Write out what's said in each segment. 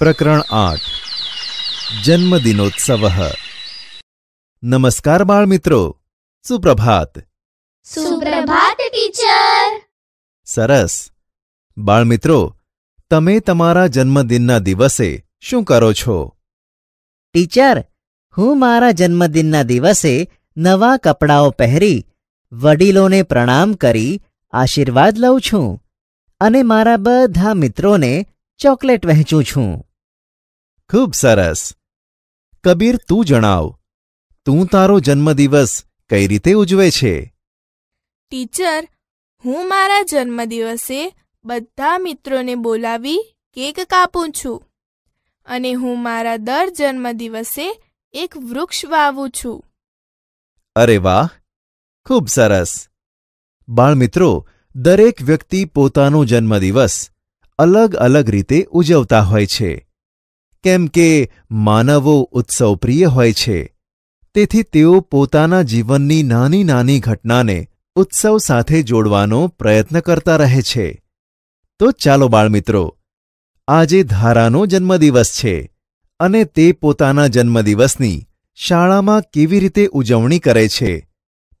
પ્રકરણ આઠ જન્મદિનોત્સવ નમસ્કાર બાળ મિત્રો સુપ્રભાત સુપ્રભાત ટીચર સરસ બાળ મિત્રો તમે તમારા જન્મદિનના દિવસે શું કરો છો ટીચર હું મારા જન્મદિનના દિવસે નવા કપડાઓ પહેરી વડીલોને પ્રણામ કરી આશીર્વાદ લઉં છું અને મારા બધા મિત્રોને ચોકલેટ વહેંચું છું ખૂબ સરસ કબીર તું જણાવ તું તારો જન્મદિવસ કઈ રીતે ઉજવે છે ટીચર હું મારા જન્મદિવસે બધા મિત્રોને બોલાવી કેક કાપું છું અને હું મારા દર જન્મદિવસે એક વૃક્ષ વાવું છું અરે વાહ ખૂબ સરસ બાળમિત્રો દરેક વ્યક્તિ પોતાનો જન્મદિવસ અલગ અલગ રીતે ઉજવતા હોય છે કેમ કે માનવો ઉત્સવપ્રિય હોય છે તેથી તેઓ પોતાના જીવનની નાની નાની ઘટનાને ઉત્સવ સાથે જોડવાનો પ્રયત્ન કરતા રહે છે તો ચાલો બાળમિત્રો આજે ધારાનો જન્મદિવસ છે અને તે પોતાના જન્મદિવસની શાળામાં કેવી રીતે ઉજવણી કરે છે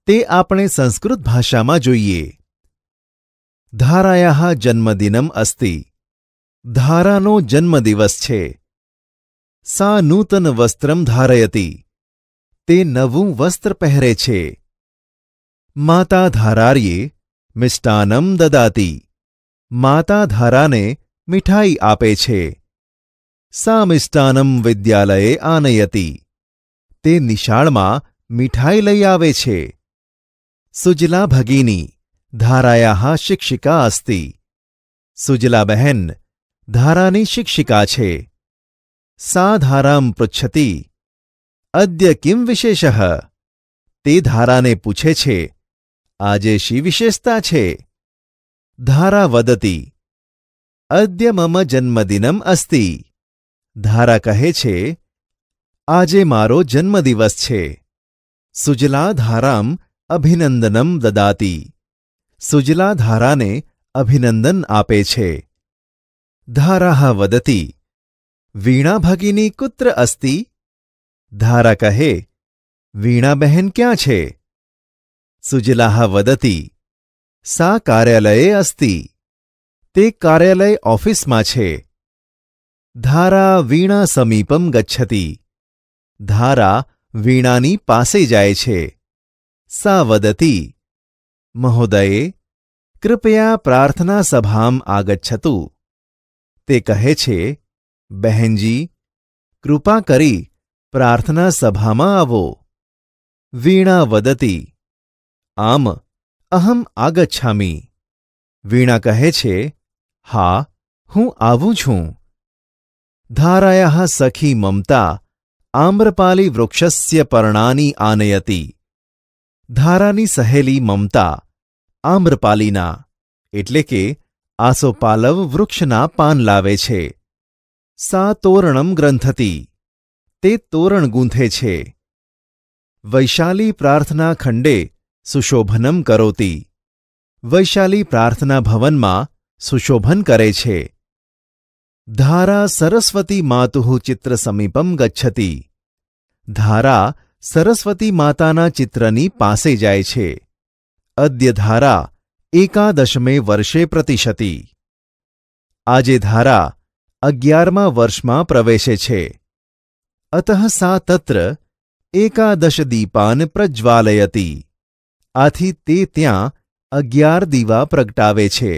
તે આપણે સંસ્કૃત ભાષામાં જોઈએ ધારાયાહ જન્મદિનમ અસ્તિ ધારાનો જન્મદિવસ છે સા નૂતન વસ્ત્રમ ધારયતી તે નવું વસ્ત્ર પહેરે છે માતા ધારાર્યે મિષ્ટાનમ દદાતી માતા ધારાને મીઠાઈ આપે છે સા મિષ્ટાનમ વિદ્યાલયે આનયતી તે નિશાળમાં મીઠાઈ લઈ આવે છે સુજલા ભગીની धाराया शिक्षिका अस्ति सुजला बहन धारानी शिक्षिका छे सा धारा पृछति अद्य किम विशेष ते धारा ने पूछे छे आजे शी विशेषता छे धारा वदती अद्य मम जन्मदिनम अस्ति धारा कहे छे आजे मारो जन्मदिवस छे सुजला धाराम अभिनंदनम ददाती सुजला धारा ने अभिनंदन आपे छे धारा वदती वीणा भगिनी कूत्र अस्ति धारा कहे वीणा बहन क्या छे सुजला वदती सा कार्यालय अस्ति ते कार्यालय ऑफिस मा छे धारा वीणा समीपम गच्छति धारा वीणानी पासे जाए छे सा वदती મહોદયે કૃપયા પ્રાર્થના સભામ આગચ્છતુ તે કહે છે બહેનજી કૃપા કરી પ્રાર્થના સભામાં આવો વીણા વદતી આમ અહમ આગચ્છામી વીણા કહે છે હા હું આવું છું ધારાયા સખી મમતા આમ્રપાલી વૃક્ષસ્ય પર્ણાની આનયતી ધારાની સહેલી મમતા આમ્રપાલીના એટલે કે આસોપાલવ વૃક્ષના પાન લાવે છે સા તોરણમ ગ્રંથતી તે તોરણ ગૂંથે છે વૈશાલી પ્રાર્થના ખંડે સુશોભનમ કરોતી વૈશાલી પ્રાર્થના ભવનમાં સુશોભન કરે છે ધારા સરસ્વતી માતુઃ ચિત્ર સમીપમ ગચ્છતી ધારા સરસ્વતી માતાના ચિત્રની પાસે જાય છે અદ્ય ધારા એકાદશમે વર્ષે પ્રતિશતિ આજે ધારા અગિયારમા વર્ષમાં પ્રવેશે છે અતઃ સા તત્ર એકાદશ દીપાન પ્રજ્વાલયતી આથી તે ત્યાં અગિયાર દીવા પ્રગટાવે છે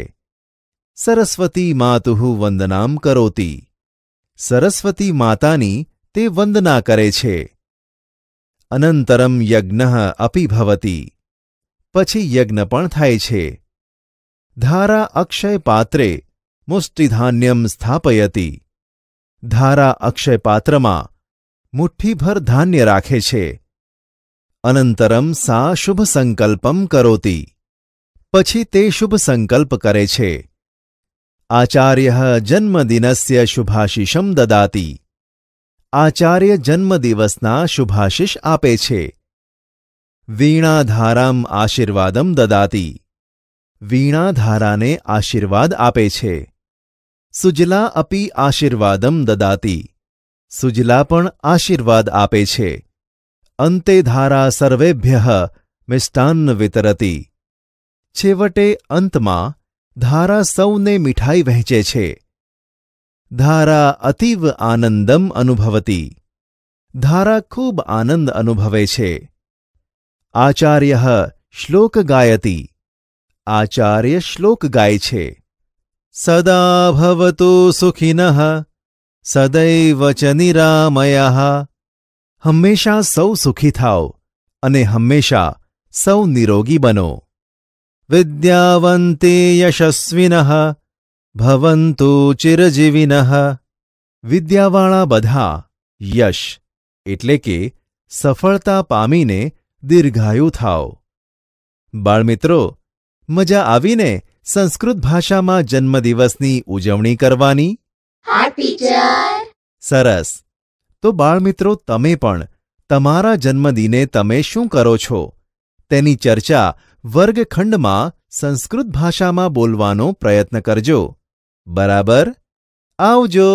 સરસ્વતી માતુઃ વંદનામ કરોતી સરસ્વતી માતાની તે વંદના કરે છે અનંતરમ યજ્ઞ અપી ભવતી પછી યજ્ઞ પણ થાય છે ધારા અક્ષય પાત્રે મુષ્ટિધાન્યમ સ્થાપયતી ધારા અક્ષય પાત્રમાં મુઠ્ઠીભર ધાન્ય રાખે છે અનંતરમ સા શુભ સંકલ્પમ કરોતી પછી તે શુભ સંકલ્પ કરે છે આચાર્ય જન્મદિનસ્ય શુભાશિષમ દદાતી આચાર્ય જન્મદિવસના શુભાશિષ આપે છે વીણાધારામ આશીર્વાદમ દદાતી વીણાધારાને આશીર્વાદ આપે છે સુજલા અપી આશીર્વાદમ દદાતી સુજલા પણ આશીર્વાદ આપે છે અંતે ધારા સર્વેભ્ય મિષ્ટાન્ન વિતરતી છેવટે અંતમાં ધારા સૌને મીઠાઈ વહેંચે છે ધારા અતિવ આનંદમ અનુભવતી ધારા ખૂબ આનંદ અનુભવે છે આચાર્ય શ્લોક ગાયતિ આચાર્ય શ્લોક ગાય છે સદા ભવતુ સુખિન સદૈવ ચ નિરામય હંમેશા સૌ સુખી થાઓ અને હંમેશા સૌ નિરોગી બનો વિદ્યાવંતે યશસ્વિન ભવંતુ ચિરજીવિન વિદ્યાવાળા બધા યશ એટલે કે સફળતા પામીને દીર્ઘાયુ થાઓ બાળમિત્રો મજા આવીને સંસ્કૃત ભાષામાં જન્મદિવસની ઉજવણી કરવાની સરસ તો બાળમિત્રો તમે પણ તમારા જન્મદિને તમે શું કરો છો તેની ચર્ચા વર્ગખંડમાં સંસ્કૃત ભાષામાં બોલવાનો પ્રયત્ન કરજો બરાબર આવજો